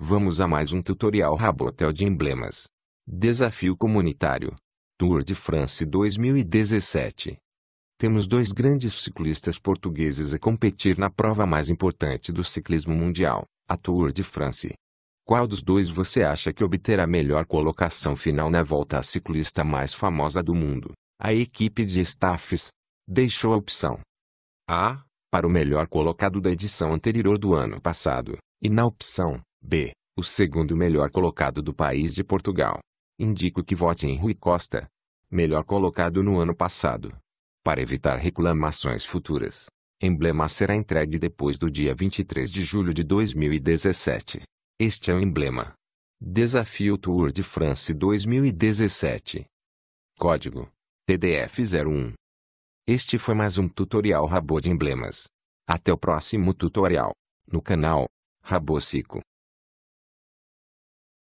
Vamos a mais um tutorial Rabotel de emblemas. Desafio comunitário. Tour de France 2017. Temos dois grandes ciclistas portugueses a competir na prova mais importante do ciclismo mundial, a Tour de France. Qual dos dois você acha que obterá a melhor colocação final na volta ciclista mais famosa do mundo? A equipe de staffs deixou a opção A para o melhor colocado da edição anterior do ano passado, e na opção B. O segundo melhor colocado do país de Portugal. Indico que vote em Rui Costa. Melhor colocado no ano passado. Para evitar reclamações futuras, emblema será entregue depois do dia 23 de julho de 2017. Este é o emblema. Desafio Tour de France 2017. Código TDF 01. Este foi mais um tutorial Rabo de Emblemas. Até o próximo tutorial, no canal Rabocico.